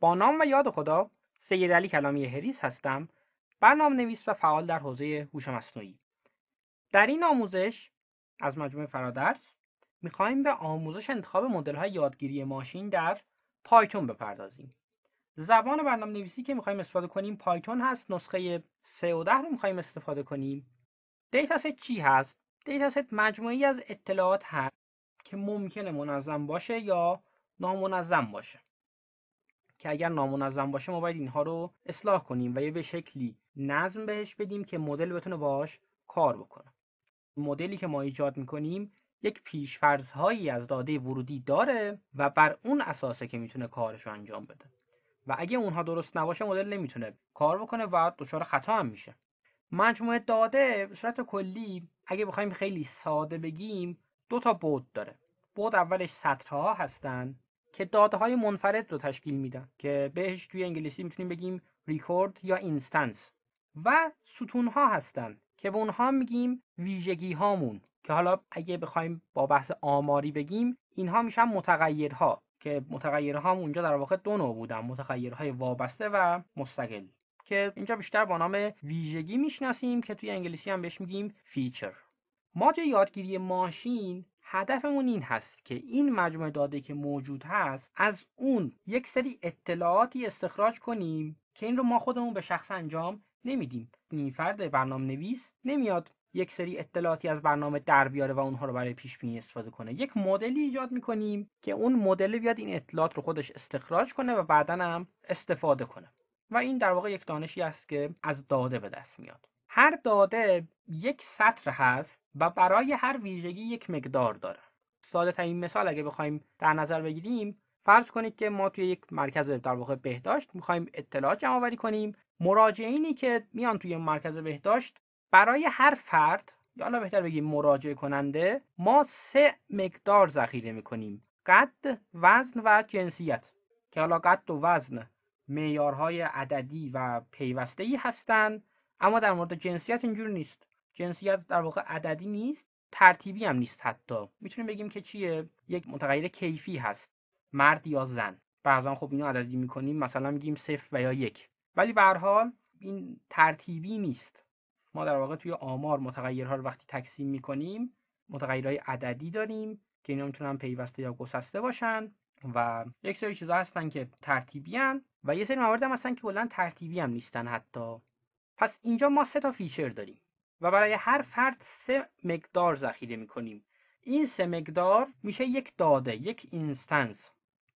با نام و یاد خدا سید علی کلامی هریس هستم برنامه نویس و فعال در حوزه هوش مصنوعی در این آموزش از مجموعه فرادرس میخواهیم به آموزش انتخاب مدل های یادگیری ماشین در پایتون بپردازیم زبان برنامه نویسی که میخوایم استفاده کنیم پایتون هست نسخه 3 و 10 رو میخوایم استفاده کنیم دیتاست چی هست دیتاست مجموعی از اطلاعات هست که ممکنه منظم باشه یا نامنظم باشه اگر نامنظم باشه ما باید اینها رو اصلاح کنیم و یه به شکلی نظم بهش بدیم که مدل بتونه باهاش کار بکنه مدلی که ما ایجاد میکنیم یک پیشفرض هایی از داده ورودی داره و بر اون اساسه که میتونه کارش رو انجام بده و اگه اونها درست نباشه مدل نمیتونه کار بکنه و دچار خطا هم میشه مجموعه داده به صورت کلی اگه بخوایم خیلی ساده بگیم دو تا بود داره بود اولش سطرها هستن که های منفرد رو تشکیل میدن که بهش توی انگلیسی میتونیم بگیم ریکورد یا اینستنس و ستون ها هستن که به اونها میگیم ویژگی هامون که حالا اگه بخوایم با بحث آماری بگیم اینها میشن متغیرها که متغیرها هم اونجا در واقع دو نوع بودن متغیرهای وابسته و مستقل که اینجا بیشتر با نام ویژگی میشناسیم که توی انگلیسی هم بهش میگیم فیچر ما توی یادگیری ماشین هدفمون این هست که این مجموعه داده که موجود هست از اون یک سری اطلاعاتی استخراج کنیم که این رو ما خودمون به شخص انجام نمیدیم این فرد برنامه نویس نمیاد یک سری اطلاعاتی از برنامه در بیاره و اونها رو برای پیش بینی استفاده کنه یک مدلی ایجاد میکنیم که اون مدل بیاد این اطلاعات رو خودش استخراج کنه و بعدا هم استفاده کنه و این در واقع یک دانشی است که از داده به دست میاد هر داده یک سطر هست و برای هر ویژگی یک مقدار داره ساده این مثال اگه بخوایم در نظر بگیریم فرض کنید که ما توی یک مرکز در واقع بهداشت میخوایم اطلاعات جمع آوری کنیم مراجعینی که میان توی مرکز بهداشت برای هر فرد یا بهتر بگیم مراجعه کننده ما سه مقدار ذخیره میکنیم قد وزن و جنسیت که حالا قد و وزن معیارهای عددی و پیوسته ای هستند اما در مورد جنسیت اینجور نیست جنسیت در واقع عددی نیست ترتیبی هم نیست حتی میتونیم بگیم که چیه یک متغیر کیفی هست مرد یا زن بعضا خب اینو عددی میکنیم مثلا میگیم صفر و یا یک ولی به حال این ترتیبی نیست ما در واقع توی آمار متغیرها رو وقتی تقسیم میکنیم متغیرهای عددی داریم که اینا میتونن پیوسته یا گسسته باشن و یک سری چیزا هستن که ترتیبی و یه سری موارد هم هستن که کلا ترتیبی هم نیستن حتی پس اینجا ما سه تا فیچر داریم و برای هر فرد سه مقدار ذخیره میکنیم این سه مقدار میشه یک داده یک اینستنس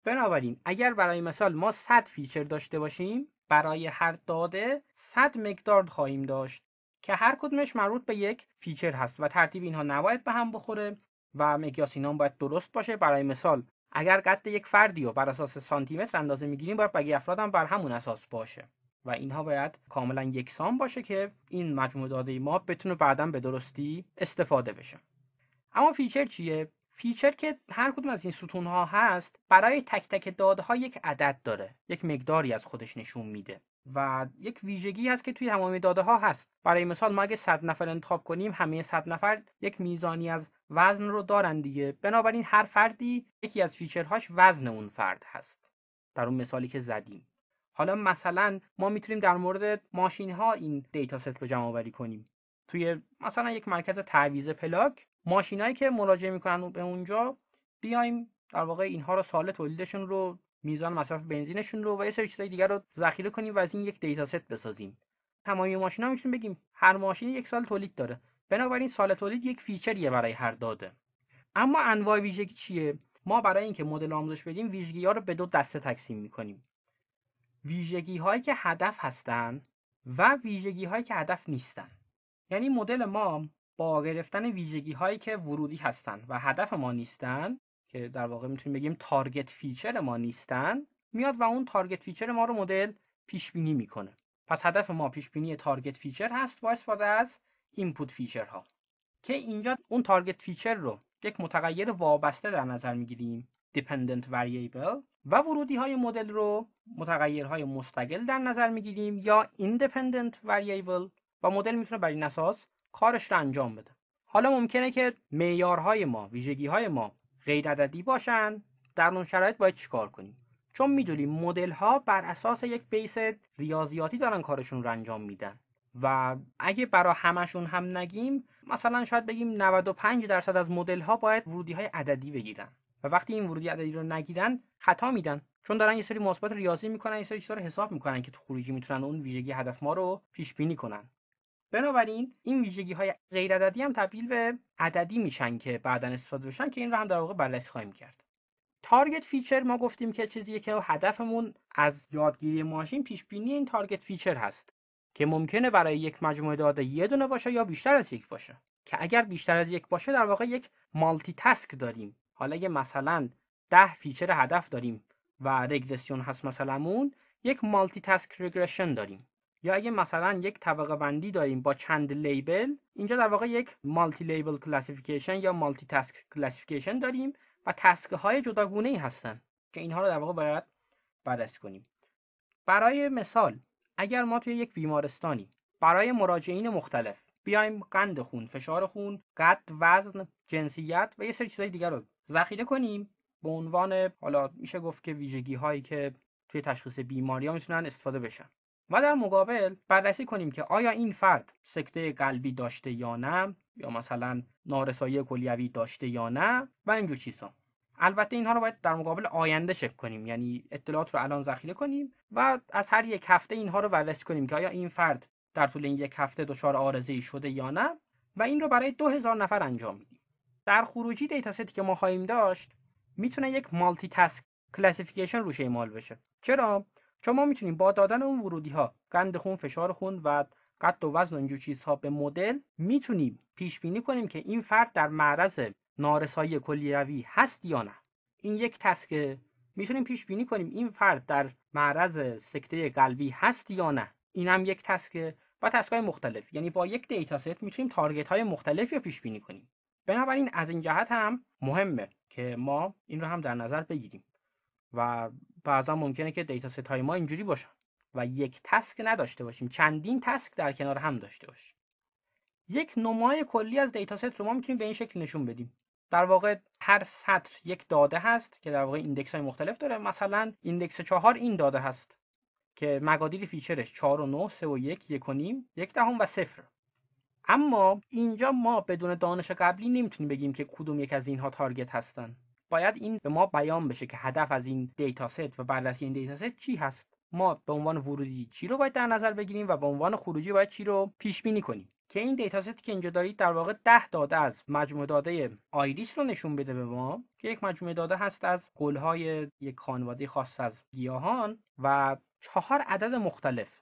بنابراین اگر برای مثال ما 100 فیچر داشته باشیم برای هر داده 100 مقدار خواهیم داشت که هر کدومش مربوط به یک فیچر هست و ترتیب اینها نباید به هم بخوره و مقیاس اینا باید درست باشه برای مثال اگر قد یک فردی رو بر اساس سانتی متر اندازه میگیریم باید بقیه افراد هم بر همون اساس باشه و اینها باید کاملا یکسان باشه که این مجموعه داده ما بتونه بعدا به درستی استفاده بشه اما فیچر چیه فیچر که هر کدوم از این ستون ها هست برای تک تک ها یک عدد داره یک مقداری از خودش نشون میده و یک ویژگی هست که توی تمام داده ها هست برای مثال ما اگه 100 نفر انتخاب کنیم همه 100 نفر یک میزانی از وزن رو دارن دیگه بنابراین هر فردی یکی از فیچرهاش وزن اون فرد هست در اون مثالی که زدیم حالا مثلا ما میتونیم در مورد ماشین ها این دیتا ست رو جمع آوری کنیم توی مثلا یک مرکز تعویض پلاک ماشینایی که مراجعه میکنن به اونجا بیایم در واقع اینها رو سال تولیدشون رو میزان مصرف بنزینشون رو و یه سری چیزای دیگر رو ذخیره کنیم و از این یک دیتا ست بسازیم تمامی ماشینا میتونیم بگیم هر ماشین یک سال تولید داره بنابراین سال تولید یک فیچریه برای هر داده اما انواع ویژگی چیه ما برای اینکه مدل آموزش بدیم ویژگی ها رو به دو دسته تقسیم میکنیم ویژگی هایی که هدف هستن و ویژگی هایی که هدف نیستن. یعنی مدل ما با گرفتن ویژگی هایی که ورودی هستند و هدف ما نیستن که در واقع میتونیم بگیم تارگت فیچر ما نیستن میاد و اون تارگت فیچر ما رو مدل پیش بینی میکنه پس هدف ما پیش بینی تارگت فیچر هست با استفاده از اینپوت فیچر ها که اینجا اون تارگت فیچر رو یک متغیر وابسته در نظر میگیریم dependent variable و ورودی های مدل رو متغیرهای مستقل در نظر میگیریم یا independent variable و مدل میتونه بر این اساس کارش رو انجام بده حالا ممکنه که معیارهای ما ویژگی های ما غیر عددی باشن در اون شرایط باید چیکار کنیم چون میدونیم مدل ها بر اساس یک بیس ریاضیاتی دارن کارشون رو انجام میدن و اگه برا همشون هم نگیم مثلا شاید بگیم 95 درصد از مدل ها باید ورودی های عددی بگیرن و وقتی این ورودی عددی رو نگیرن خطا میدن چون دارن یه سری مثبت ریاضی میکنن یه سری چیزا رو حساب میکنن که تو خروجی میتونن اون ویژگی هدف ما رو پیش بینی کنن بنابراین این ویژگی های غیر عددی هم تبدیل به عددی میشن که بعدا استفاده بشن که این رو هم در واقع بررسی خواهیم کرد تارگت فیچر ما گفتیم که چیزی که هدفمون از یادگیری ماشین پیش بینی این تارگت فیچر هست که ممکنه برای یک مجموعه داده یه دونه باشه یا بیشتر از یک باشه که اگر بیشتر از یک باشه در واقع یک مالتی تاسک داریم حالا یه مثلا ده فیچر هدف داریم و رگرسیون هست مثلامون یک مالتی تاسک رگرشن داریم یا اگه مثلا یک طبقه بندی داریم با چند لیبل اینجا در واقع یک مالتی لیبل کلاسیفیکیشن یا مالتی تاسک کلاسیفیکیشن داریم و تسک های جداگونه ای هستن که اینها رو در واقع باید بررسی کنیم برای مثال اگر ما توی یک بیمارستانی برای مراجعین مختلف بیایم قند خون، فشار خون، قد، وزن، جنسیت و یه سری چیزای دیگر رو ذخیره کنیم به عنوان حالا میشه گفت که ویژگی هایی که توی تشخیص بیماری ها میتونن استفاده بشن و در مقابل بررسی کنیم که آیا این فرد سکته قلبی داشته یا نه یا مثلا نارسایی کلیوی داشته یا نه و اینجور چیزها البته اینها رو باید در مقابل آینده شک کنیم یعنی اطلاعات رو الان ذخیره کنیم و از هر یک هفته اینها رو بررسی کنیم که آیا این فرد در طول این یک هفته دچار آرزه شده یا نه و این رو برای 2000 نفر انجام میدیم در خروجی دیتا ستی که ما خواهیم داشت میتونه یک مالتی تاسک کلاسیفیکیشن روش اعمال بشه چرا چون ما میتونیم با دادن اون ورودی ها گند خون فشار خون و قد و وزن و اینجور چیزها به مدل میتونیم پیش بینی کنیم که این فرد در معرض نارسایی کلیوی هست یا نه این یک تسکه میتونیم پیش بینی کنیم این فرد در معرض سکته قلبی هست یا نه این هم یک تسکه و تسک مختلف یعنی با یک دیتا ست میتونیم تارگت های مختلفی رو پیش بینی کنیم بنابراین از این جهت هم مهمه که ما این رو هم در نظر بگیریم و بعضا ممکنه که دیتا ست های ما اینجوری باشن و یک تسک نداشته باشیم چندین تسک در کنار هم داشته باشیم یک نمای کلی از دیتا ست رو ما میتونیم به این شکل نشون بدیم در واقع هر سطر یک داده هست که در واقع ایندکس های مختلف داره مثلا ایندکس چهار این داده هست که مقادیر فیچرش 4 و 9 3 و 1 1 و نیم 1 دهم و 0 اما اینجا ما بدون دانش قبلی نمیتونیم بگیم که کدوم یک از اینها تارگت هستن باید این به ما بیان بشه که هدف از این دیتا ست و بررسی این دیتا ست چی هست ما به عنوان ورودی چی رو باید در نظر بگیریم و به عنوان خروجی باید چی رو پیش بینی کنیم که این دیتا ستی که اینجا دارید در واقع 10 داده از مجموعه داده آیریس رو نشون بده به ما که یک مجموعه داده هست از گلهای یک خانواده خاص از گیاهان و چهار عدد مختلف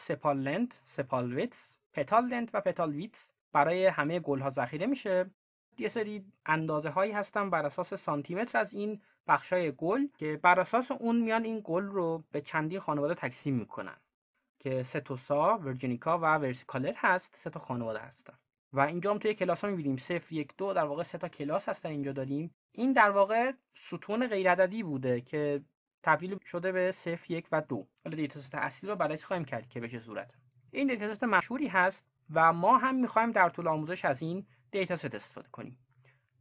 سپالنت، سپالویتس، پتال لنت و پتال ویتس برای همه گل ها ذخیره میشه یه سری اندازه هایی هستن بر اساس سانتی متر از این بخش های گل که بر اساس اون میان این گل رو به چندین خانواده تقسیم میکنن که ستوسا، ورجینیکا و ورسیکالر هست سه تا خانواده هستن و اینجا هم توی کلاس ها میبینیم صفر یک دو در واقع سه تا کلاس هستن اینجا داریم این در واقع ستون غیرعددی بوده که تبدیل شده به صفر یک و دو حالا دیتا اصلی رو برایش خواهیم کرد که به چه این دیتاست مشهوری هست و ما هم میخوایم در طول آموزش از این دیتاست استفاده کنیم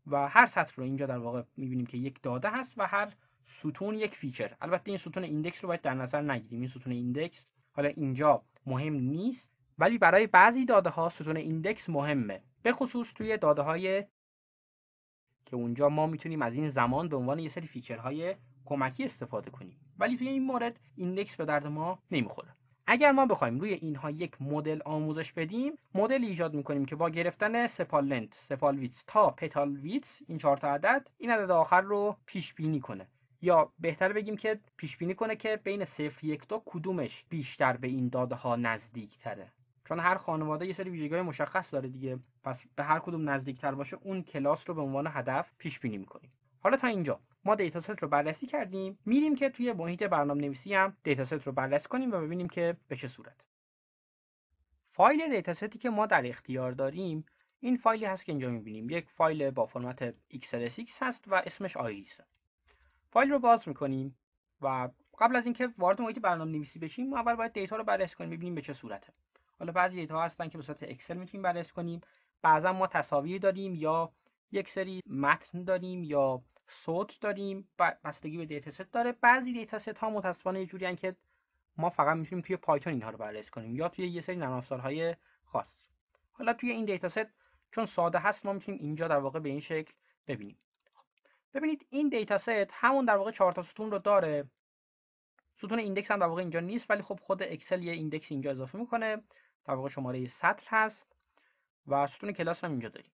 و هر سطر رو اینجا در واقع میبینیم که یک داده هست و هر ستون یک فیچر البته این ستون ایندکس رو باید در نظر نگیریم این ستون ایندکس حالا اینجا مهم نیست ولی برای بعضی داده ها ستون ایندکس مهمه به خصوص توی داده های که اونجا ما میتونیم از این زمان به عنوان یه سری فیچرهای کمکی استفاده کنیم ولی توی این مورد ایندکس به درد ما نمیخوره اگر ما بخوایم روی اینها یک مدل آموزش بدیم مدل ایجاد میکنیم که با گرفتن سپالنت، سپالویتس، تا پتالویتس، این چهار تا عدد این عدد آخر رو پیش بینی کنه یا بهتر بگیم که پیش بینی کنه که بین صفر یک تا کدومش بیشتر به این داده ها نزدیک تره چون هر خانواده یه سری ویژگی مشخص داره دیگه پس به هر کدوم تر باشه اون کلاس رو به عنوان هدف پیش بینی میکنیم حالا تا اینجا ما دیتا ست رو بررسی کردیم میریم که توی محیط برنامه نویسی هم دیتا ست رو بررسی کنیم و ببینیم که به چه صورت فایل دیتا ستی که ما در اختیار داریم این فایلی هست که اینجا میبینیم یک فایل با فرمت xlsx هست و اسمش آیریس فایل رو باز میکنیم و قبل از اینکه وارد محیط برنامه نویسی بشیم ما اول باید دیتا رو بررسی کنیم ببینیم به چه صورته حالا بعضی دیتا هستن که به صورت اکسل میتونیم بررسی کنیم بعضا ما تصاویر داریم یا یک سری متن داریم یا صوت داریم بستگی به دیتا ست داره بعضی دیتا ست ها متاسفانه یه جوری که ما فقط میتونیم توی پایتون اینها رو بررسی کنیم یا توی یه سری نرم های خاص حالا توی این دیتا ست چون ساده هست ما میتونیم اینجا در واقع به این شکل ببینیم خب، ببینید این دیتا ست همون در واقع چهار ستون رو داره ستون ایندکس هم در واقع اینجا نیست ولی خب خود اکسل یه ایندکس اینجا اضافه میکنه در واقع شماره سطر هست و ستون کلاس هم اینجا داریم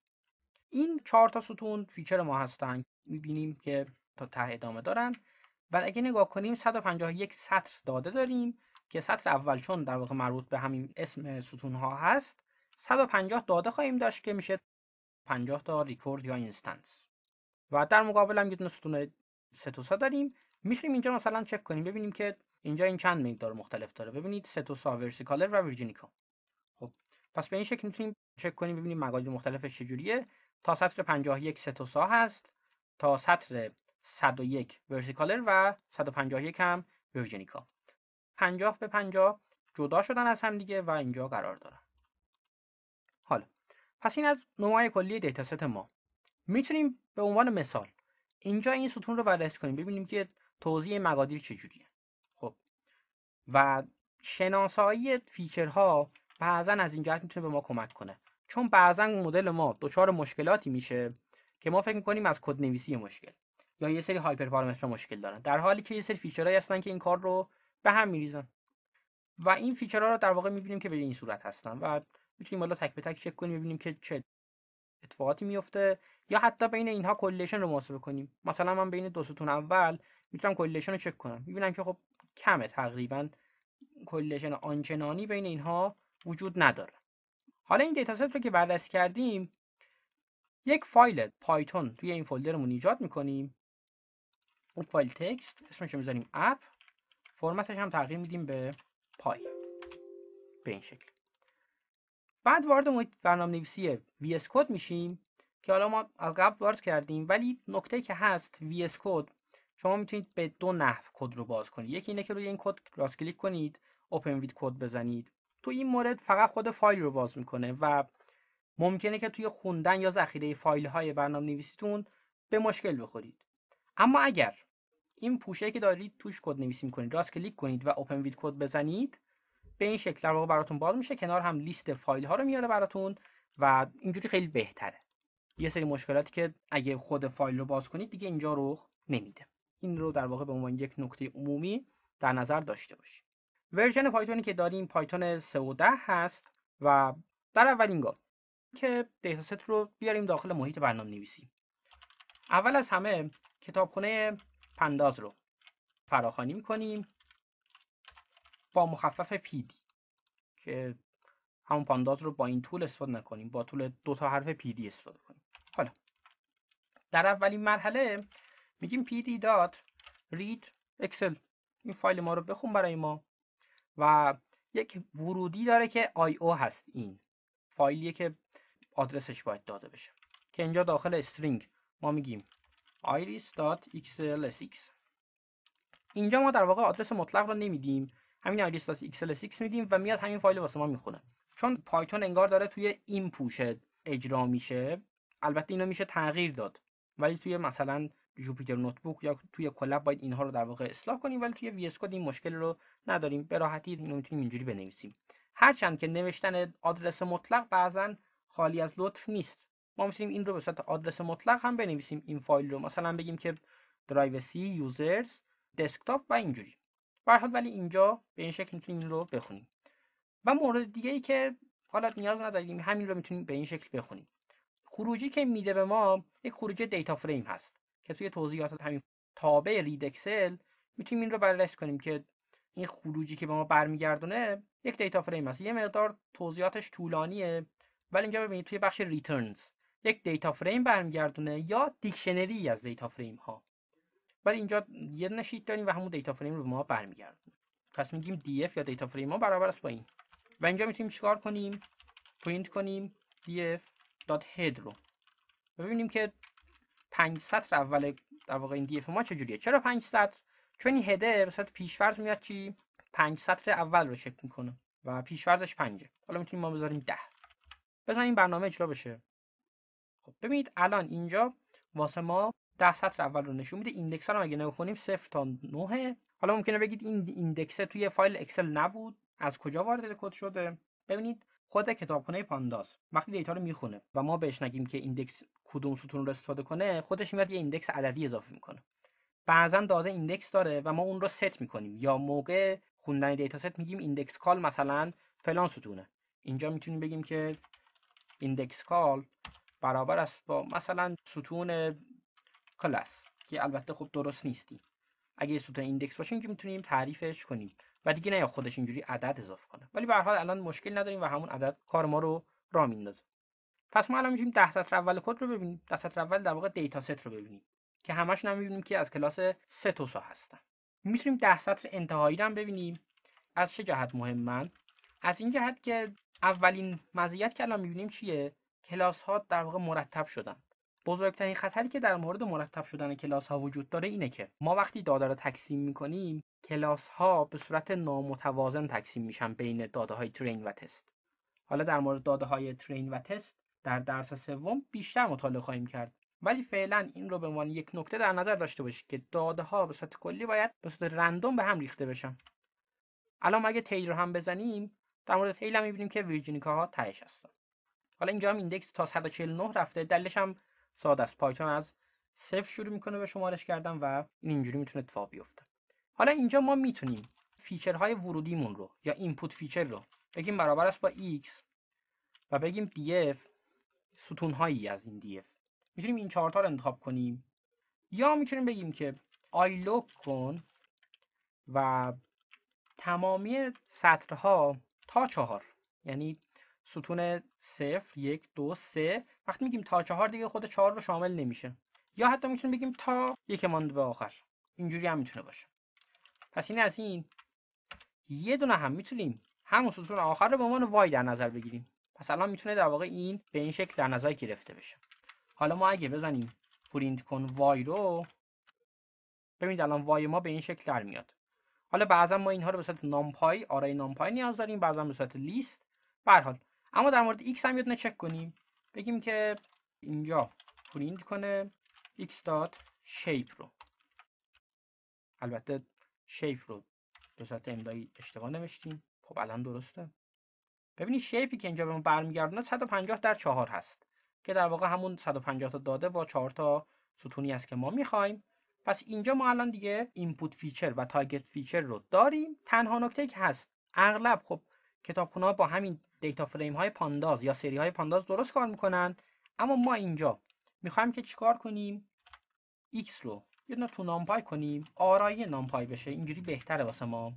این چهار تا ستون فیچر ما هستن میبینیم که تا ته ادامه دارن و اگه نگاه کنیم 151 سطر داده داریم که سطر اول چون در واقع مربوط به همین اسم ستون ها هست 150 داده خواهیم داشت که میشه 50 تا ریکورد یا اینستنس و در مقابل هم یه ستون ستوسا داریم میشیم اینجا مثلا چک کنیم ببینیم که اینجا این چند مقدار مختلف داره ببینید ستوسا ورسیکالر و ویرجینیکا خب پس به این شکل میتونیم چک کنیم ببینیم مقاله مختلفش چجوریه تا سطر 51 سا هست تا سطر 101 ورسیکالر و 151 هم ورژنیکا. 50 به 50 جدا شدن از هم دیگه و اینجا قرار دارن حالا پس این از نمای کلی دیتا ست ما میتونیم به عنوان مثال اینجا این ستون رو بررسی کنیم ببینیم که توضیح مقادیر چجوریه خب و شناسایی فیچرها بعضا از این جهت میتونه به ما کمک کنه چون بعضا مدل ما دچار مشکلاتی میشه که ما فکر میکنیم از کد نویسی مشکل یا یه سری هایپر پارامتر مشکل دارن در حالی که یه سری فیچرهایی هستن که این کار رو به هم میریزن و این فیچرها رو در واقع میبینیم که به این صورت هستن و میتونیم حالا تک به تک چک کنیم ببینیم که چه اتفاقاتی میفته یا حتی بین اینها کلیشن رو محاسبه کنیم مثلا من بین دو ستون اول میتونم کلیشن رو چک کنم میبینم که خب کمه تقریبا کلیشن آنچنانی بین اینها وجود نداره حالا این دیتا رو که بررسی کردیم یک فایل پایتون توی این فولدرمون ایجاد میکنیم اون فایل تکست اسمش رو میذاریم اپ فرمتش هم تغییر میدیم به پای به این شکل بعد وارد محیط برنامه نویسی اس کود میشیم که حالا ما از قبل وارد کردیم ولی نکته که هست اس کود شما میتونید به دو نحو کد رو باز کنید یکی اینه که روی این کد راست کلیک کنید اوپن وید کد بزنید تو این مورد فقط خود فایل رو باز میکنه و ممکنه که توی خوندن یا ذخیره فایل های برنامه نویسیتون به مشکل بخورید اما اگر این پوشه که دارید توش کد نویسی میکنید راست کلیک کنید و اوپن وید کد بزنید به این شکل در واقع براتون باز میشه کنار هم لیست فایل ها رو میاره براتون و اینجوری خیلی بهتره یه سری مشکلاتی که اگه خود فایل رو باز کنید دیگه اینجا رخ نمیده این رو در واقع به عنوان یک نکته عمومی در نظر داشته باشید ورژن پایتونی که داریم پایتون 3.10 هست و در اولین گام که دیتاست رو بیاریم داخل محیط برنامه نویسی اول از همه کتابخونه پنداز رو فراخانی میکنیم با مخفف دی. که همون پانداز رو با این طول استفاده نکنیم با طول دو تا حرف دی استفاده کنیم حالا در اولین مرحله میگیم pd.read excel این فایل ما رو بخون برای ما و یک ورودی داره که او هست این فایلیه که آدرسش باید داده بشه که اینجا داخل استرینگ ما میگیم iris.xlsx اینجا ما در واقع آدرس مطلق رو نمیدیم همین iris.xlsx میدیم و میاد همین فایل واسه ما میخونه چون پایتون انگار داره توی این پوشه اجرا میشه البته اینو میشه تغییر داد ولی توی مثلا جوپیتر نوتبوک یا توی کلاب باید اینها رو در واقع اصلاح کنیم ولی توی وی این مشکل رو نداریم به راحتی میتونیم اینجوری بنویسیم هرچند که نوشتن آدرس مطلق بعضا خالی از لطف نیست ما میتونیم این رو به صورت آدرس مطلق هم بنویسیم این فایل رو مثلا بگیم که درایو سی یوزرز دسکتاپ و اینجوری به ولی اینجا به این شکل میتونیم این رو بخونیم و مورد دیگه ای که حالا نیاز نداریم همین رو میتونیم به این شکل بخونیم خروجی که میده به ما یک خروجی دیتا فریم هست که توی توضیحات همین تابع ریدکسل میتونیم این رو بررسی کنیم که این خروجی که به ما برمیگردونه یک دیتا فریم است یه مقدار توضیحاتش طولانیه ولی اینجا ببینید توی بخش ریترنز یک دیتا فریم برمیگردونه یا دیکشنری از دیتا فریم ها ولی اینجا یه نشید داریم و همون دیتا فریم رو به ما برمیگردونه پس میگیم df یا دیتا فریم ما برابر است با این و اینجا میتونیم چیکار کنیم پرینت کنیم df.head رو ببینیم که 5 سطر اول در واقع این دی ما چجوریه چرا 5 سطر چون این هدر به صورت پیشفرض میاد چی 5 سطر اول رو چک میکنه و پیشفرضش 5 حالا میتونیم ما بذاریم 10 بزنیم این برنامه اجرا بشه خب ببینید الان اینجا واسه ما 10 سطر اول رو نشون میده ایندکس رو اگه نگاه صفر 0 تا 9 حالا ممکنه بگید این ایندکس توی فایل اکسل نبود از کجا وارد کد شده ببینید خود کتابخانه پانداس وقتی دیتا رو میخونه و ما بهش نگیم که ایندکس کدوم ستون رو استفاده کنه خودش میاد یه ایندکس عددی اضافه میکنه بعضا داده ایندکس داره و ما اون رو ست میکنیم یا موقع خوندن دیتا ست میگیم ایندکس کال مثلا فلان ستونه اینجا میتونیم بگیم که ایندکس کال برابر است با مثلا ستون کلاس که البته خب درست نیستی اگه ستون ایندکس باشیم که میتونیم تعریفش کنیم و دیگه نه خودش اینجوری عدد اضافه کنه ولی به هر حال الان مشکل نداریم و همون عدد کار ما رو را میندازه پس ما الان میتونیم ده سطر اول کد رو ببینیم ده سطر اول در واقع دیتا ست رو ببینیم که همشون هم میبینیم که از کلاس ستوسا هستن میتونیم ده سطر انتهایی رو هم ببینیم از چه جهت مهمن از این جهت که اولین مزیت که الان میبینیم چیه کلاس ها در واقع مرتب شدن بزرگترین خطری که در مورد مرتب شدن کلاس ها وجود داره اینه که ما وقتی داده رو تقسیم میکنیم کلاس ها به صورت نامتوازن تقسیم میشن بین داده های ترین و تست حالا در مورد داده های ترین و تست در درس سوم بیشتر مطالعه خواهیم کرد ولی فعلا این رو به عنوان یک نکته در نظر داشته باشید که داده ها به صورت کلی باید به صورت رندوم به هم ریخته بشن الان اگه تیل رو هم بزنیم در مورد تیل هم میبینیم که ویرجینیکا ها تهش هستن حالا اینجا هم ایندکس تا 149 رفته دلش هم ساده است پایتون از صفر شروع میکنه به شمارش کردن و این اینجوری میتونه اتفاق بیفته حالا اینجا ما میتونیم فیچرهای ورودیمون رو یا اینپوت فیچر رو بگیم برابر است با x و بگیم df ستون هایی از این دیف میتونیم این چهارتا رو انتخاب کنیم یا میتونیم بگیم که آی کن و تمامی سطرها تا چهار یعنی ستون صفر یک دو سه وقتی میگیم تا چهار دیگه خود چهار رو شامل نمیشه یا حتی میتونیم بگیم تا یک ماند به آخر اینجوری هم میتونه باشه پس این از این یه دونه هم میتونیم همون ستون آخر رو به عنوان وای در نظر بگیریم پس الان میتونه در واقع این به این شکل در نظر گرفته بشه حالا ما اگه بزنیم پرینت کن وای رو ببینید الان وای ما به این شکل در میاد حالا بعضا ما اینها رو به صورت نامپای آرای نامپای نیاز داریم بعضا به صورت لیست به اما در مورد ایکس هم نه چک کنیم بگیم که اینجا پرینت کنه ایکس دات شیپ رو البته شیپ رو به صورت املایی اشتباه نوشتیم خب الان درسته ببینید شیپی که اینجا به ما برمیگردونه 150 در 4 هست که در واقع همون 150 تا داده با 4 تا ستونی است که ما میخوایم پس اینجا ما الان دیگه اینپوت فیچر و تارگت فیچر رو داریم تنها نکته که هست اغلب خب کتابخونه با همین دیتا فریم های پانداز یا سری های پانداز درست کار میکنن اما ما اینجا میخوایم که چیکار کنیم x رو یه دونه تو نامپای کنیم آرای نامپای بشه اینجوری بهتره واسه ما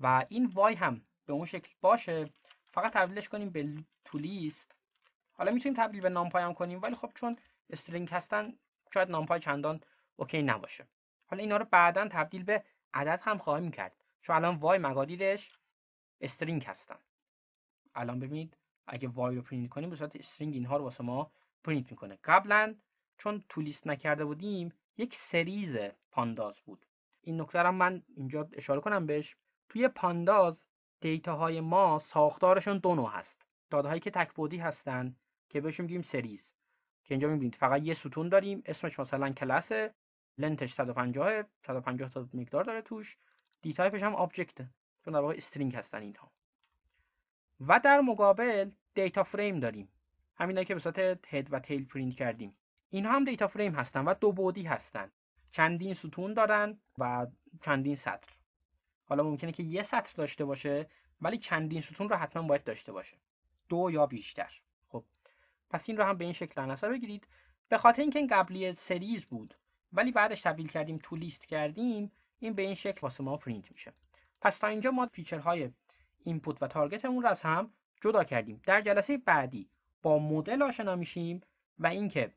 و این وای هم به اون شکل باشه فقط تبدیلش کنیم به تو لیست حالا میتونیم تبدیل به نامپای هم کنیم ولی خب چون استرینگ هستن شاید نامپای چندان اوکی نباشه حالا اینا رو بعدا تبدیل به عدد هم خواهیم کرد چون الان وای مقادیرش استرینگ هستن الان ببینید اگه وای رو پرینت کنیم به صورت استرینگ اینها رو واسه ما پرینت میکنه قبلا چون تو نکرده بودیم یک سریز پانداز بود این نکته من اینجا اشاره کنم بهش توی پانداز های ما ساختارشون دو نوع هست هایی که تکبودی هستن که بهشون میگیم سریز که اینجا میبینید فقط یه ستون داریم اسمش مثلا کلاس لنتش 150 150 تا مقدار داره توش دی تایپش هم آبجکته چون در واقع استرینگ هستن اینها و در مقابل دیتا فریم داریم همینا که به صورت هد و تیل پرینت کردیم اینها هم دیتا فریم هستن و دو بودی هستن چندین ستون دارن و چندین سطر حالا ممکنه که یه سطر داشته باشه ولی چندین ستون رو حتما باید داشته باشه دو یا بیشتر خب پس این رو هم به این شکل نظر بگیرید به خاطر اینکه این قبلی سریز بود ولی بعدش تبدیل کردیم تو لیست کردیم این به این شکل واسه ما پرینت میشه پس تا اینجا ما فیچرهای اینپوت و تارگتمون رو از هم جدا کردیم در جلسه بعدی با مدل آشنا میشیم و اینکه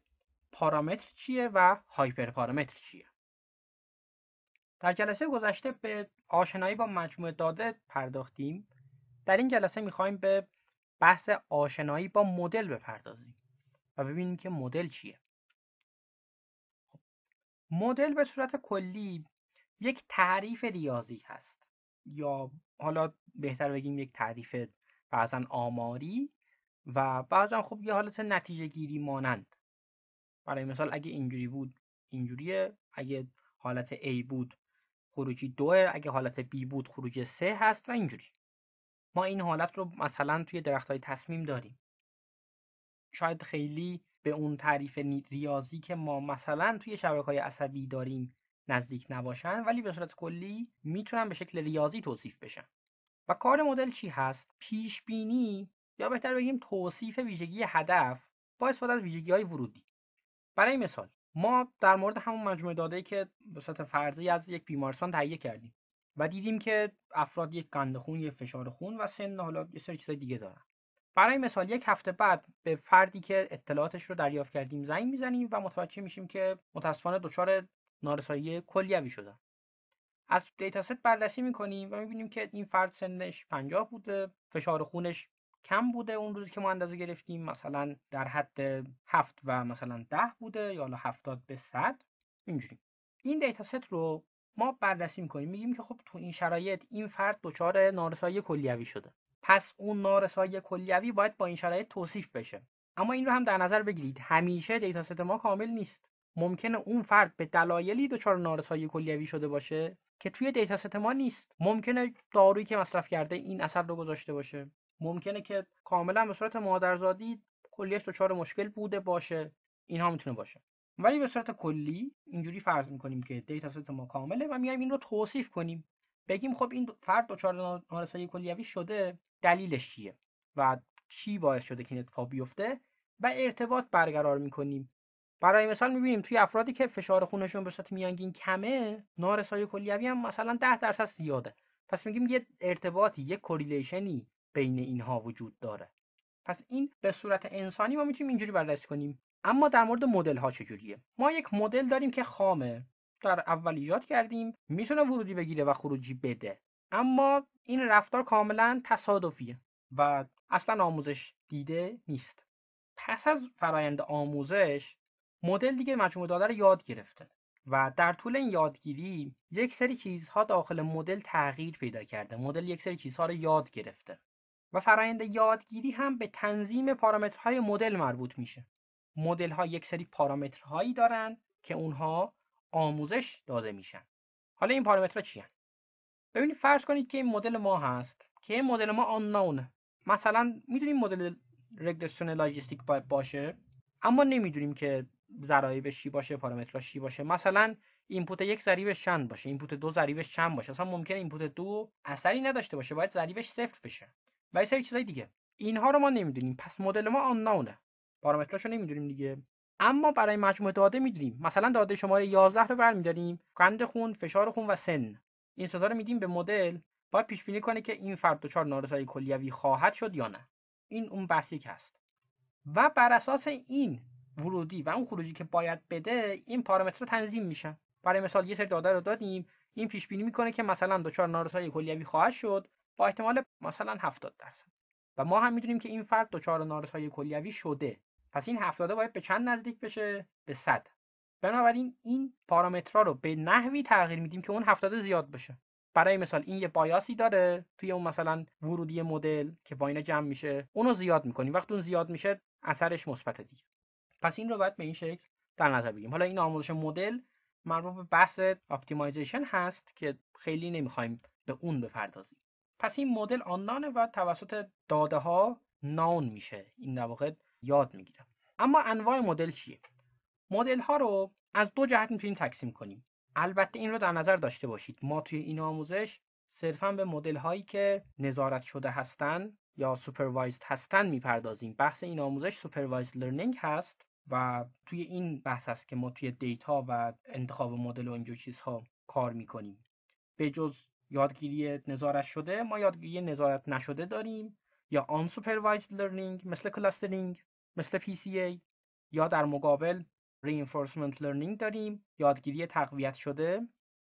پارامتر چیه و هایپر پارامتر چیه در جلسه گذشته به آشنایی با مجموعه داده پرداختیم در این جلسه میخوایم به بحث آشنایی با مدل بپردازیم و ببینیم که مدل چیه مدل به صورت کلی یک تعریف ریاضی هست یا حالا بهتر بگیم یک تعریف بعضا آماری و بعضا خب یه حالت نتیجه گیری مانند برای مثال اگه اینجوری بود اینجوریه اگه حالت A بود خروجی دو اگه حالت بی بود خروجی سه هست و اینجوری ما این حالت رو مثلا توی درخت های تصمیم داریم شاید خیلی به اون تعریف ریاضی که ما مثلا توی شبکه های عصبی داریم نزدیک نباشن ولی به صورت کلی میتونن به شکل ریاضی توصیف بشن و کار مدل چی هست پیش بینی یا بهتر بگیم توصیف ویژگی هدف با استفاده از ویژگی های ورودی برای مثال ما در مورد همون مجموعه داده که به صورت فرضی از یک بیمارستان تهیه کردیم و دیدیم که افراد یک قند خون، یک فشار خون و سن حالا یه سری چیزای دیگه دارن. برای مثال یک هفته بعد به فردی که اطلاعاتش رو دریافت کردیم زنگ میزنیم و متوجه میشیم که متاسفانه دچار نارسایی کلیوی شدن. از دیتا ست بررسی میکنیم و میبینیم که این فرد سنش 50 بوده، فشار خونش کم بوده اون روزی که ما اندازه گرفتیم مثلا در حد هفت و مثلا ده بوده یا حالا هفتاد به صد اینجوری این دیتاست رو ما بررسی میکنیم میگیم که خب تو این شرایط این فرد دچار نارسایی کلیوی شده پس اون نارسایی کلیوی باید با این شرایط توصیف بشه اما این رو هم در نظر بگیرید همیشه دیتاست ما کامل نیست ممکنه اون فرد به دلایلی دچار نارسایی کلیوی شده باشه که توی دیتا ما نیست ممکنه دارویی که مصرف کرده این اثر رو گذاشته باشه ممکنه که کاملا به صورت مادرزادی کلیش چهار مشکل بوده باشه اینها میتونه باشه ولی به صورت کلی اینجوری فرض میکنیم که دیتا ست ما کامله و میایم این رو توصیف کنیم بگیم خب این فرد دچار نارسایی کلیوی شده دلیلش چیه و چی باعث شده که این اتفاق بیفته و ارتباط برقرار میکنیم برای مثال میبینیم توی افرادی که فشار خونشون به صورت میانگین کمه نارسایی کلیوی هم مثلا 10 درصد زیاده پس میگیم یه ارتباطی یه کوریلیشنی بین اینها وجود داره پس این به صورت انسانی ما میتونیم اینجوری بررسی کنیم اما در مورد مدل ها چجوریه ما یک مدل داریم که خامه در اول ایجاد کردیم میتونه ورودی بگیره و خروجی بده اما این رفتار کاملا تصادفیه و اصلا آموزش دیده نیست پس از فرایند آموزش مدل دیگه مجموعه داده رو یاد گرفته و در طول این یادگیری یک سری چیزها داخل مدل تغییر پیدا کرده مدل یک سری چیزها رو یاد گرفته و فرایند یادگیری هم به تنظیم پارامترهای مدل مربوط میشه مدل ها یک سری پارامترهایی دارند که اونها آموزش داده میشن حالا این پارامترها چی هن؟ ببینید فرض کنید که این مدل ما هست که این مدل ما آنناونه مثلا میدونیم مدل رگرسیون لاجستیک باید باشه اما نمیدونیم که ضرایبش چی باشه پارامترش چی باشه مثلا اینپوت یک ضریبش چند باشه اینپوت دو ضریبش چند باشه اصلا ممکنه اینپوت دو اثری نداشته باشه باید ضریبش صفر بشه و یه سری چیزای دیگه اینها رو ما نمیدونیم پس مدل ما آن آنناونه پارامتراشو رو نمیدونیم دیگه اما برای مجموعه داده میدونیم مثلا داده شماره 11 رو برمیداریم قند خون فشار خون و سن این ستا رو میدیم به مدل باید پیش بینی کنه که این فرد دچار نارسایی کلیوی خواهد شد یا نه این اون بحثی هست و بر اساس این ورودی و اون خروجی که باید بده این پارامترها تنظیم میشن برای مثال یه سری داده رو دادیم این پیش بینی میکنه که مثلا دچار نارسایی کلیوی خواهد شد با احتمال مثلا 70 درصد و ما هم میدونیم که این فرد دچار نارسایی کلیوی شده پس این 70 باید به چند نزدیک بشه به 100 بنابراین این پارامترها رو به نحوی تغییر میدیم که اون 70 زیاد بشه برای مثال این یه بایاسی داره توی اون مثلا ورودی مدل که با اینا جمع میشه اونو زیاد میکنیم وقتی اون زیاد میشه اثرش مثبت دیگه پس این رو باید به این شکل در نظر بگیریم حالا این آموزش مدل مربوط به بحث اپتیمایزیشن هست که خیلی نمیخوایم به اون بپردازیم پس این مدل آنلاین و توسط داده ها ناون میشه این در واقع یاد میگیرم اما انواع مدل چیه مدل ها رو از دو جهت میتونیم تقسیم کنیم البته این رو در نظر داشته باشید ما توی این آموزش صرفا به مدل هایی که نظارت شده هستند یا سوپروایزد هستن میپردازیم بحث این آموزش سوپروایزد لرنینگ هست و توی این بحث هست که ما توی دیتا و انتخاب مدل و اینجور چیزها کار میکنیم به جز یادگیری نظارت شده ما یادگیری نظارت نشده داریم یا آن سوپروایزد لرنینگ مثل کلاسترینگ مثل PCA یا در مقابل reinforcement learning داریم یادگیری تقویت شده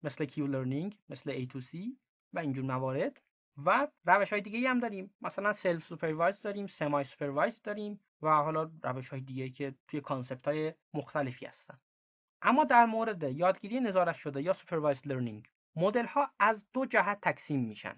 مثل Q لرنینگ مثل A2C و اینجور موارد و روش های دیگه هم داریم مثلا سلف سوپروایز داریم سمای سوپروایز داریم و حالا روش های دیگه که توی کانسپت های مختلفی هستن اما در مورد یادگیری نظارت شده یا سوپروایز لرنینگ مدل ها از دو جهت تقسیم میشن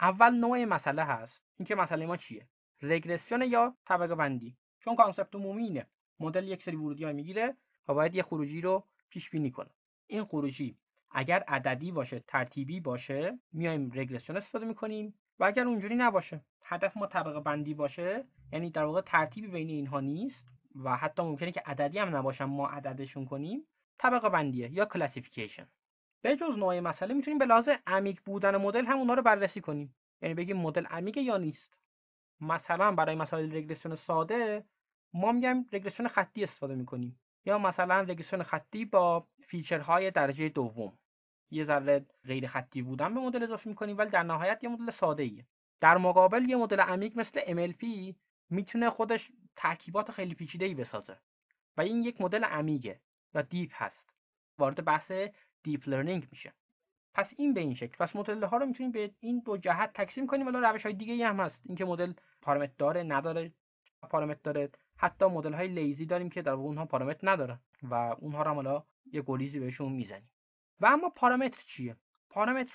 اول نوع مسئله هست اینکه مسئله ما چیه رگرسیون یا طبقه بندی چون کانسپت عمومی اینه مدل یک سری ورودی ها میگیره و باید یه خروجی رو پیش بینی کنه این خروجی اگر عددی باشه ترتیبی باشه میایم رگرسیون استفاده میکنیم و اگر اونجوری نباشه هدف ما طبقه بندی باشه یعنی در واقع ترتیبی بین اینها نیست و حتی ممکنه که عددی هم نباشن ما عددشون کنیم طبقه بندیه یا کلاسیفیکیشن به جز نوع مسئله میتونیم به لحاظ عمیق بودن مدل هم اونا رو بررسی کنیم یعنی بگیم مدل عمیق یا نیست مثلا برای مسائل رگرسیون ساده ما میگیم رگرسیون خطی استفاده میکنیم یا مثلا رگرسیون خطی با فیچرهای درجه دوم یه ذره غیر خطی بودن به مدل اضافه میکنیم ولی در نهایت یه مدل ساده ایه در مقابل یه مدل عمیق مثل MLP میتونه خودش ترکیبات خیلی پیچیده ای بسازه و این یک مدل عمیقه یا دیپ هست وارد بحث دیپ لرنینگ میشه پس این به این شکل پس مدل ها رو میتونیم به این دو جهت تقسیم کنیم حالا روش های دیگه هم هست اینکه مدل پارامتر داره نداره پارامتر داره حتی مدل های لیزی داریم که در اونها پارامتر نداره و اونها رو حالا یه گلیزی بهشون میزنیم و اما پارامتر چیه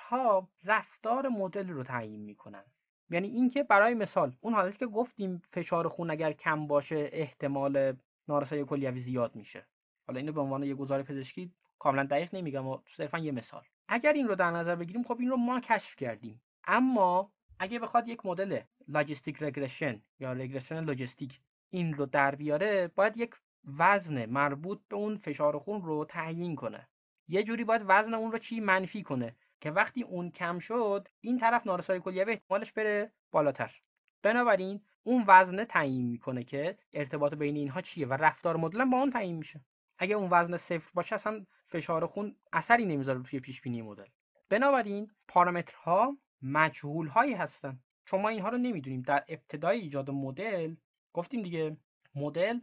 ها رفتار مدل رو تعیین میکنن یعنی اینکه برای مثال اون حالتی که گفتیم فشار خون اگر کم باشه احتمال نارسایی کلیوی زیاد میشه حالا اینو به عنوان یه گزاره پزشکی کاملا دقیق نمیگم و صرفا یه مثال اگر این رو در نظر بگیریم خب این رو ما کشف کردیم اما اگه بخواد یک مدل لاجستیک رگرشن یا رگرشن لاجستیک این رو در بیاره باید یک وزن مربوط به اون فشار خون رو تعیین کنه یه جوری باید وزن اون رو چی منفی کنه که وقتی اون کم شد این طرف نارسایی کلیه به احتمالش بره بالاتر بنابراین اون وزنه تعیین میکنه که ارتباط بین اینها چیه و رفتار مدلم با اون تعیین میشه اگه اون وزن صفر باشه اصلا فشار خون اثری نمیذاره توی پیش بینی مدل بنابراین پارامترها مجهول هایی هستن چون ما اینها رو نمیدونیم در ابتدای ایجاد مدل گفتیم دیگه مدل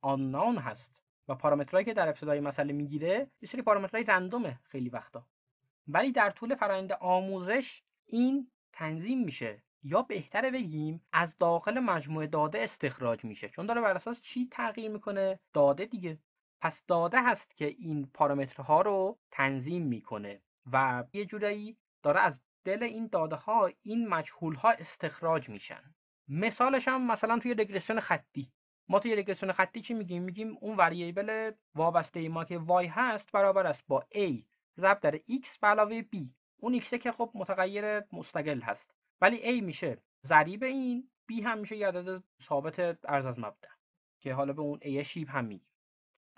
آنان هست و پارامترهایی که در ابتدای مسئله میگیره یه سری پارامترهای رندومه خیلی وقتا ولی در طول فرایند آموزش این تنظیم میشه یا بهتره بگیم از داخل مجموعه داده استخراج میشه چون داره بر اساس چی تغییر میکنه داده دیگه پس داده هست که این پارامترها رو تنظیم میکنه و یه جورایی داره از دل این داده ها این مجهول ها استخراج میشن مثالش هم مثلا توی رگرسیون خطی ما توی رگرسیون خطی چی میگیم میگیم اون وریبل وابسته ما که y هست برابر است با a ضرب در x به علاوه b اون x که خب متغیر مستقل هست ولی a میشه ضریب این b هم میشه یه عدد ثابت ارز از مبدا که حالا به اون a شیب هم میگیم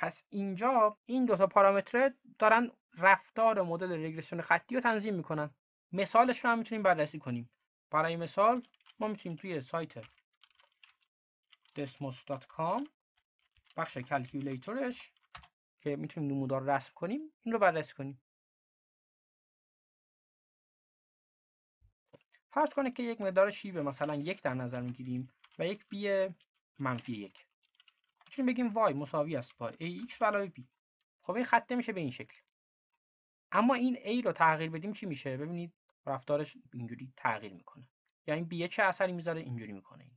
پس اینجا این دو تا پارامتر دارن رفتار مدل رگرسیون خطی رو تنظیم میکنن مثالش رو هم میتونیم بررسی کنیم برای مثال ما میتونیم توی سایت desmos.com بخش کلکیولیتورش که میتونیم نمودار رسم کنیم این رو بررسی کنیم فرض کنه که یک مقدار شیبه مثلا یک در نظر میگیریم و یک بی منفی یک میتونیم بگیم y مساوی است با ax بلای b خب این خطه میشه به این شکل اما این a رو تغییر بدیم چی میشه ببینید رفتارش اینجوری تغییر میکنه یعنی b چه اثری میذاره اینجوری میکنه این.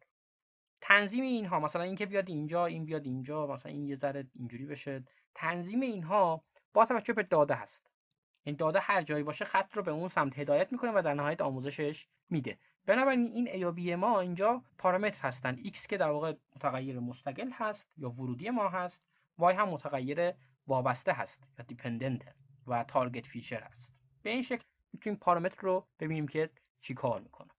تنظیم اینها مثلا اینکه بیاد اینجا این بیاد اینجا مثلا این یه ذره اینجوری بشه تنظیم اینها با توجه به داده هست این یعنی داده هر جایی باشه خط رو به اون سمت هدایت میکنه و در نهایت آموزشش میده بنابراین این ای ما اینجا پارامتر هستن x که در واقع متغیر مستقل هست یا ورودی ما هست وای هم متغیر وابسته هست یا دیپندنت و تارگت فیچر هست به این شکل میتونیم پارامتر رو ببینیم که چی کار میکنه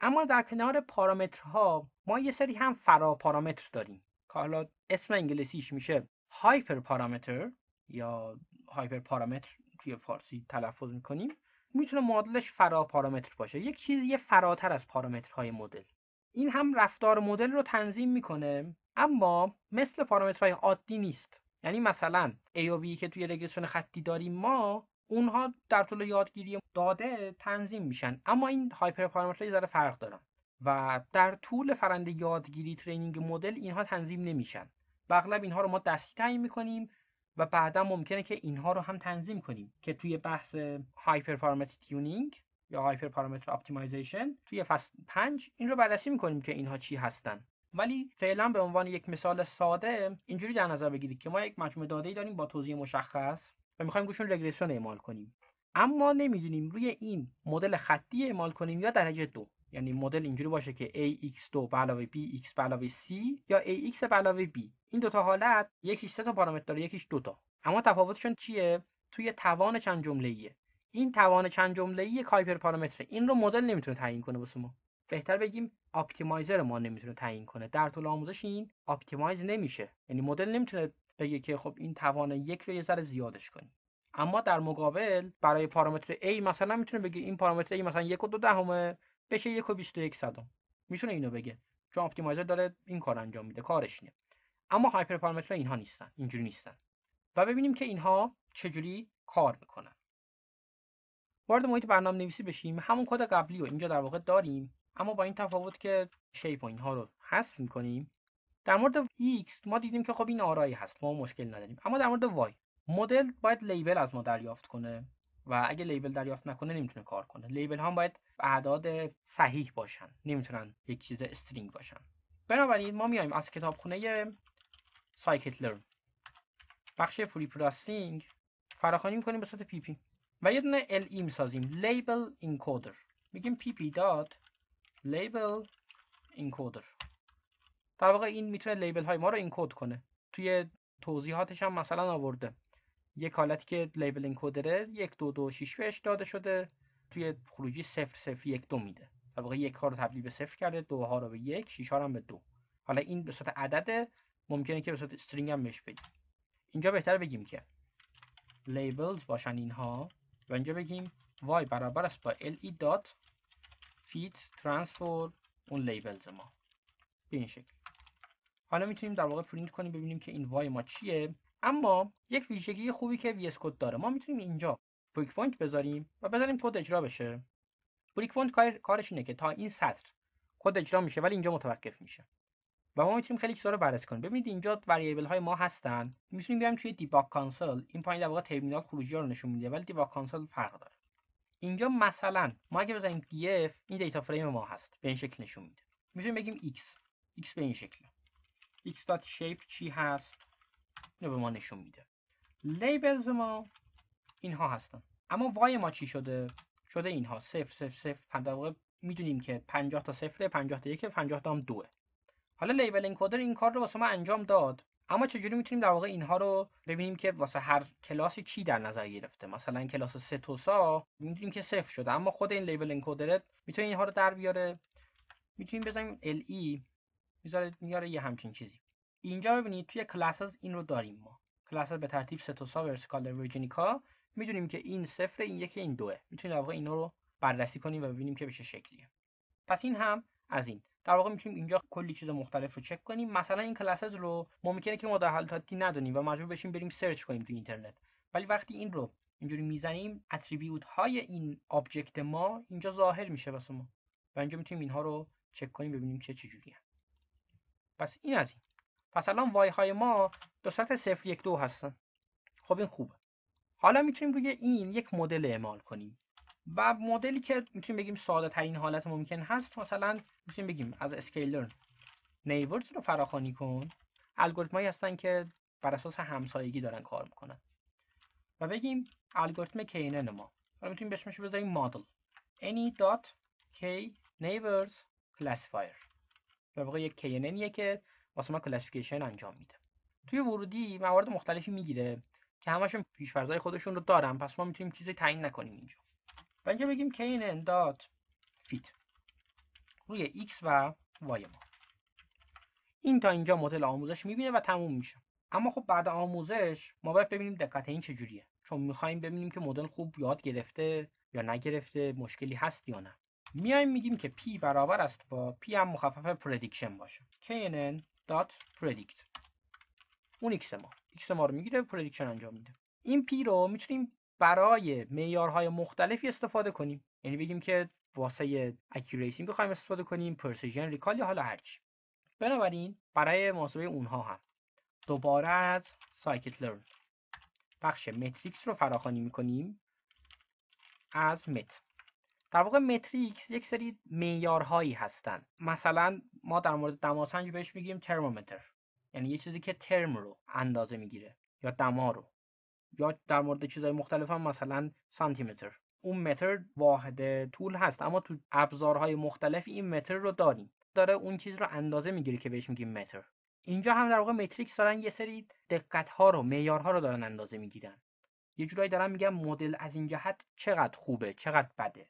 اما در کنار پارامترها ما یه سری هم فرا پارامتر داریم که حالا اسم انگلیسیش میشه هایپر پارامتر یا هایپر پارامتر توی فارسی تلفظ میکنیم میتونه معادلش فرا پارامتر باشه یک چیز یه فراتر از پارامترهای مدل این هم رفتار مدل رو تنظیم میکنه اما مثل پارامترهای عادی نیست یعنی مثلا A و بی که توی رگرسیون خطی داریم ما اونها در طول یادگیری داده تنظیم میشن اما این هایپر پارامترها یه ذره فرق دارن و در طول فرند یادگیری ترینینگ مدل اینها تنظیم نمیشن بغلب اغلب اینها رو ما دستی تعیین میکنیم و بعدا ممکنه که اینها رو هم تنظیم کنیم که توی بحث هایپر پارامتر تیونینگ یا هایپر پارامتر توی فصل 5 این رو بررسی میکنیم که اینها چی هستن ولی فعلا به عنوان یک مثال ساده اینجوری در نظر بگیرید که ما یک مجموعه داده داریم با توضیح مشخص و میخوایم روشون رگرسیون اعمال کنیم اما نمیدونیم روی این مدل خطی اعمال کنیم یا درجه دو یعنی مدل اینجوری باشه که ax2 به علاوه bx به علاوه c یا ax به علاوه b این دوتا حالت یکیش سه تا پارامتر داره یکیش دوتا اما تفاوتشون چیه توی توان چند جمله این توان چند جمله ای کایپر پارامتره این رو مدل نمیتونه تعیین کنه واسه ما بهتر بگیم اپتیمایزر ما نمیتونه تعیین کنه در طول آموزش این اپتیمایز نمیشه یعنی مدل نمیتونه بگه که خب این توان یک رو یه ذره زیادش کنیم اما در مقابل برای پارامتر A مثلا میتونه بگه این پارامتر A مثلا یک و دو دهمه بشه یک و صدم میتونه اینو بگه چون اپتیمایزر داره این کار انجام میده کارش اینه اما هایپر پارامترها اینها نیستن اینجوری نیستن و ببینیم که اینها چجوری کار میکنن وارد محیط برنامه نویسی بشیم همون کد قبلی رو اینجا در واقع داریم اما با این تفاوت که شیپ و اینها رو حذف میکنیم در مورد x ما دیدیم که خب این آرایی هست ما مشکل نداریم اما در مورد y مدل باید لیبل از ما دریافت کنه و اگه لیبل دریافت نکنه نمیتونه کار کنه لیبل هم باید اعداد صحیح باشن نمیتونن یک چیز استرینگ باشن بنابراین ما میایم از کتابخونه سایکت لرن بخش فری پروسسینگ فراخوانی میکنیم به صورت پی پی و یه دونه ال ای میسازیم لیبل انکودر. میگیم پی پی داد لیبل انکودر. در واقع این میتونه لیبل های ما رو انکود کنه توی توضیحاتش هم مثلا آورده یک حالتی که لیبل انکودره یک دو دو شیش بهش داده شده توی خروجی صفر صفر یک دو میده و واقع یک ها رو تبدیل به صفر کرده دو ها رو به یک شیش ها رو هم به دو حالا این به صورت عدده ممکنه که به صورت استرینگ هم بهش بگیم اینجا بهتر بگیم که لیبلز باشن اینها و اینجا بگیم وای برابر است با ای. دات فیت ترانسفور اون لیبلز ما به این شکل حالا میتونیم در واقع پرینت کنیم ببینیم که این وای ما چیه اما یک ویژگی خوبی که وی کد داره ما میتونیم اینجا بریک پوینت بذاریم و بذاریم کد اجرا بشه بریک پوینت کارش اینه که تا این سطر کد اجرا میشه ولی اینجا متوقف میشه و ما میتونیم خیلی چیزا رو بررسی کنیم ببینید اینجا وریبل های ما هستن میتونیم بیایم توی دیباگ کانسول این پایین در واقع ترمینال خروجی رو نشون میده ولی دیباگ کانسول فرق داره اینجا مثلا ما اگه بزنیم df این دیتا فریم ما هست به این شکل نشون میده میتونیم بگیم x x به این شکل x.shape چی هست اینو به ما نشون میده لیبلز ما اینها هستن اما وای ما چی شده شده اینها صفر صفر صفر در واقع میدونیم که 50 تا صفر 50 تا 1 50 تا هم 2 حالا لیبل انکودر این کار رو واسه ما انجام داد اما چجوری میتونیم در واقع اینها رو ببینیم که واسه هر کلاسی چی در نظر گرفته مثلا کلاس توسا میدونیم که صفر شده اما خود این لیبل انکودر میتونه اینها رو در بیاره میتونیم بزنیم ال ای e. میذاره میاره یه همچین چیزی اینجا ببینید توی کلاسز این رو داریم ما کلاسز به ترتیب ستوسا ورسیکال ریجنیکا میدونیم که این صفر این یکی این دوه میتونیم در واقع اینا رو بررسی کنیم و ببینیم که به چه شکلیه پس این هم از این در واقع میتونیم اینجا کلی چیز مختلف رو چک کنیم مثلا این کلاسز رو ممکنه که ما در ندونیم و مجبور بشیم بریم سرچ کنیم تو اینترنت ولی وقتی این رو اینجوری میزنیم اتریبیوت های این آبجکت ما اینجا ظاهر میشه واسه ما و اینجا میتونیم اینها رو چک کنیم ببینیم که چجوریه پس این از این پس الان وای های ما به صورت 0 هستن خب این خوبه حالا میتونیم روی این یک مدل اعمال کنیم و مدلی که میتونیم بگیم ساده ترین حالت ممکن هست مثلا میتونیم بگیم از اسکیلر نیورز رو فراخوانی کن الگوریتمایی هستن که بر اساس همسایگی دارن کار میکنن و بگیم الگوریتم کینن ما حالا میتونیم بهش بذاریم مدل any dot k neighbors classifier در یک که من کلاسفیکیشن انجام میده توی ورودی موارد مختلفی میگیره که همشون پیشفرضای خودشون رو دارن پس ما میتونیم چیزی تعیین نکنیم اینجا و اینجا بگیم که فیت روی x و y ما این تا اینجا مدل آموزش میبینه و تموم میشه اما خب بعد آموزش ما باید ببینیم دقت این چجوریه چون میخوایم ببینیم که مدل خوب یاد گرفته یا نگرفته مشکلی هست یا نه میایم میگیم که p برابر است با p هم مخفف پردیکشن باشه knn دات پردیکت اون ایکس ما ایکس ما رو میگیره پردیکشن انجام میده این پی رو میتونیم برای معیارهای مختلفی استفاده کنیم یعنی بگیم که واسه اکیوریسی بخوایم استفاده کنیم پرسیژن ریکال یا حالا هرچی بنابراین برای محاسبه اونها هم دوباره از سایکت لرن بخش متریکس رو فراخوانی میکنیم از مت در واقع متریکس یک سری معیارهایی هستند مثلا ما در مورد دماسنج بهش میگیم ترمومتر یعنی یه چیزی که ترم رو اندازه میگیره یا دما رو یا در مورد چیزهای مختلف هم مثلا سانتی متر اون متر واحد طول هست اما تو ابزارهای مختلف این متر رو داریم داره اون چیز رو اندازه میگیره که بهش میگیم متر اینجا هم در واقع متریکس دارن یه سری دقت ها رو معیارها رو دارن اندازه میگیرن یه جورایی دارن میگن مدل از این جهت چقدر خوبه چقدر بده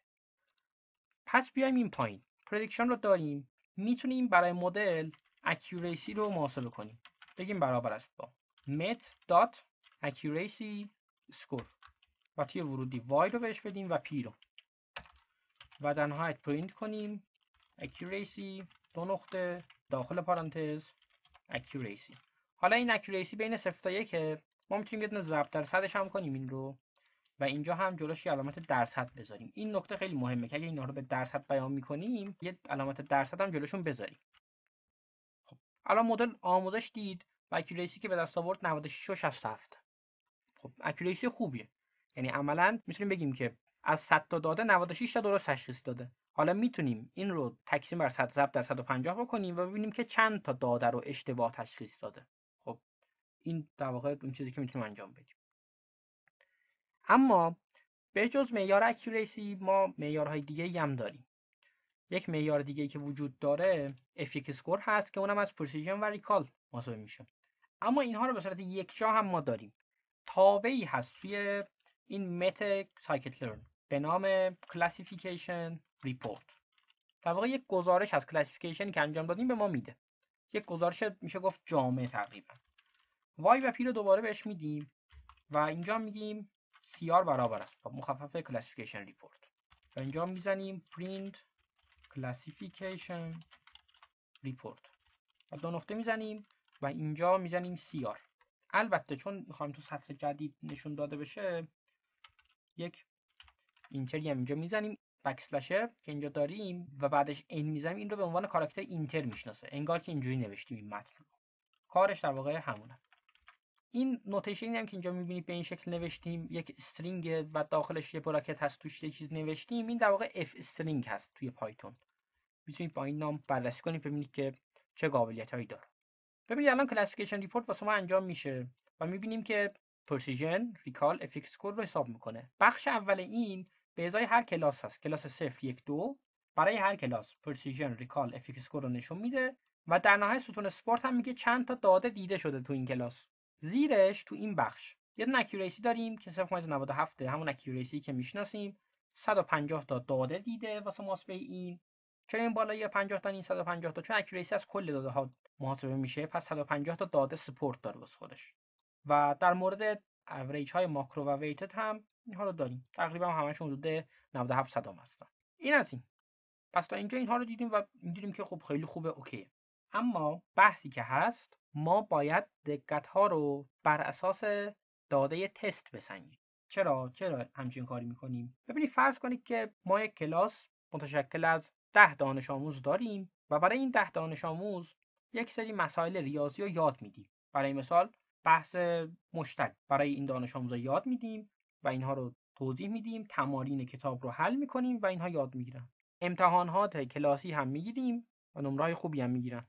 پس بیایم این پایین پردیکشن رو داریم میتونیم برای مدل اکیوریسی رو محاسبه کنیم بگیم برابر است با مت دات اکیوریسی سکور و توی ورودی وای رو بهش بدیم و پی رو و در نهایت پرینت کنیم اکیوریسی دو نقطه داخل پارانتز اکیوریسی. حالا این اکیوریسی بین 0 تا 1 ما میتونیم یه دونه ضرب صدش هم کنیم این رو و اینجا هم جلوش یه علامت درصد بذاریم این نکته خیلی مهمه که اگه اینا رو به درصد بیان میکنیم یه علامت درصد هم جلوشون بذاریم خب الان مدل آموزش دید و اکوریسی که به دست آورد 96 و 67 خب اکوریسی خوبیه یعنی عملا میتونیم بگیم که از 100 تا داده 96 تا درست تشخیص داده حالا میتونیم این رو تقسیم بر 100 ضرب در 150 بکنیم و ببینیم که چند تا داده رو اشتباه تشخیص داده خب این در واقع اون چیزی که میتونیم انجام بدیم اما به جز معیار اکیوریسی ما معیارهای دیگه هم داریم یک میار دیگه که وجود داره افیک سکور هست که اونم از پرسیژن و ریکال محاسبه میشه اما اینها رو به صورت یکجا هم ما داریم تابعی هست توی این مت سایکت لرن به نام کلاسیفیکیشن ریپورت در واقع یک گزارش از کلاسیفیکیشنی که انجام دادیم به ما میده یک گزارش میشه گفت جامعه تقریبا وای و پی رو دوباره بهش میدیم و اینجا میگیم CR برابر است با مخفف کلاسیفیکیشن ریپورت و اینجا میزنیم print classification report و دو نقطه میزنیم و اینجا میزنیم CR البته چون میخوایم تو سطر جدید نشون داده بشه یک اینتری هم اینجا میزنیم بکسلشه که اینجا داریم و بعدش این میزنیم این رو به عنوان کاراکتر اینتر میشناسه انگار که اینجوری نوشتیم این متن رو کارش در واقع همونه این نوتیشنی هم که اینجا میبینید به این شکل نوشتیم یک استرینگ و داخلش یه براکت هست توش یه چیز نوشتیم این در واقع اف استرینگ هست توی پایتون میتونید با این نام بررسی کنید ببینید که چه قابلیت هایی داره ببینید الان کلاسفیکیشن ریپورت واسه ما انجام میشه و میبینیم که پرسیژن ریکال افکس کور رو حساب میکنه بخش اول این به ازای هر کلاس هست کلاس 0 1 2 برای هر کلاس پرسیژن ریکال افکس کور رو نشون میده و در نهایت ستون سپورت هم میگه چند تا داده دیده شده تو این کلاس زیرش تو این بخش یه دونه داریم که 0.97 همون اکیوریسی که میشناسیم 150 تا داده دیده واسه محاسبه این چرا این بالا یه 50 تا این 150 تا چون اکیوریسی از کل داده ها محاسبه میشه پس 150 تا داده سپورت داره واسه خودش و در مورد اوریج های ماکرو و ویتد هم اینها رو داریم تقریبا همشون حدود 97 صدام هستن این از این پس تا اینجا اینها رو دیدیم و دیدیم که خب خیلی خوبه اوکی اما بحثی که هست ما باید دقت ها رو بر اساس داده تست بسنجیم چرا چرا همچین کاری میکنیم ببینید فرض کنید که ما یک کلاس متشکل از ده دانش آموز داریم و برای این ده دانش آموز یک سری مسائل ریاضی رو یاد میدیم برای مثال بحث مشتق برای این دانش رو یاد میدیم و اینها رو توضیح میدیم تمارین کتاب رو حل میکنیم و اینها یاد میگیرن امتحانات کلاسی هم میگیریم و نمره خوبی هم میگیرن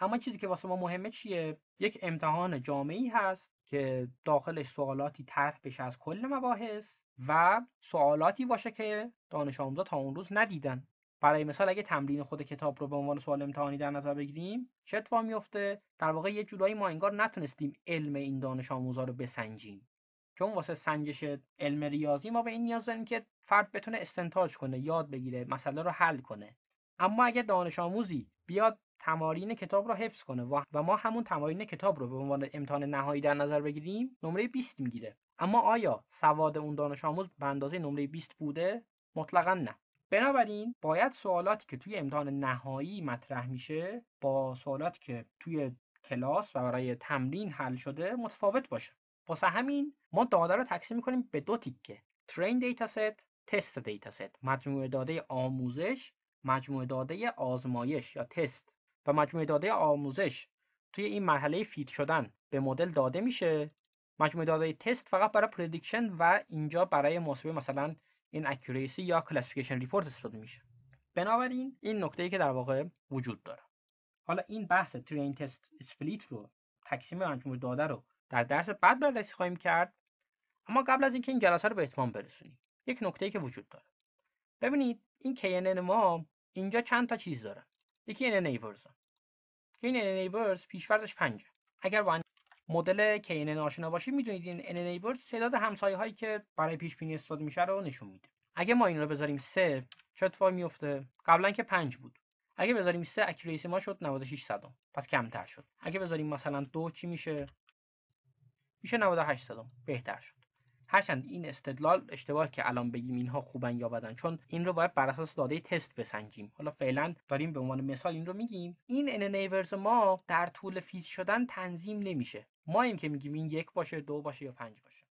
همه چیزی که واسه ما مهمه چیه یک امتحان جامعی هست که داخلش سوالاتی طرح بشه از کل مباحث و سوالاتی باشه که دانش آموزا تا اون روز ندیدن برای مثال اگه تمرین خود کتاب رو به عنوان سوال امتحانی در نظر بگیریم چه اتفاقی میفته در واقع یه جورایی ما انگار نتونستیم علم این دانش آموزا رو بسنجیم چون واسه سنجش علم ریاضی ما به این نیاز داریم که فرد بتونه استنتاج کنه یاد بگیره مسئله رو حل کنه اما اگر دانش آموزی بیاد تمارین کتاب را حفظ کنه و ما همون تمارین کتاب رو به عنوان امتحان نهایی در نظر بگیریم نمره 20 میگیره اما آیا سواد اون دانش آموز به اندازه نمره 20 بوده مطلقا نه بنابراین باید سوالاتی که توی امتحان نهایی مطرح میشه با سوالاتی که توی کلاس و برای تمرین حل شده متفاوت باشه واسه همین ما داده رو تقسیم میکنیم به دو تیکه ترین دیتا ست تست دیتا مجموعه داده آموزش مجموعه داده آزمایش یا تست و مجموعه داده آموزش توی این مرحله فیت شدن به مدل داده میشه مجموعه داده تست فقط برای پردیکشن و اینجا برای محاسبه مثلا این اکوریسی یا کلاسفیکیشن ریپورت استفاده میشه بنابراین این نکته ای که در واقع وجود داره حالا این بحث ترین تست اسپلیت رو تقسیم مجموعه داده رو در درس بعد بررسی خواهیم کرد اما قبل از اینکه این جلسه رو به اتمام برسونیم یک نکته ای که وجود داره ببینید این KNN ما اینجا چند تا چیز داره. یکی این نیبرز که e این نیبرز پیشفرزش 5 اگر با مدل KNN آشنا باشید میدونید این ان نیبرز e تعداد همسایه هایی که برای پیش بینی استفاده میشه رو نشون میده اگه ما این رو بذاریم 3 چه اتفاقی میفته قبلا که 5 بود اگه بذاریم سه اکوریسی ما شد 96 صدام. پس کمتر شد اگه بذاریم مثلا دو چی میشه میشه 98 صدام بهتر شد هرچند این استدلال اشتباه که الان بگیم اینها خوبن یا بدن چون این رو باید بر اساس داده تست بسنجیم حالا فعلا داریم به عنوان مثال این رو میگیم این انیورز ما در طول فیز شدن تنظیم نمیشه ما این که میگیم این یک باشه دو باشه یا پنج باشه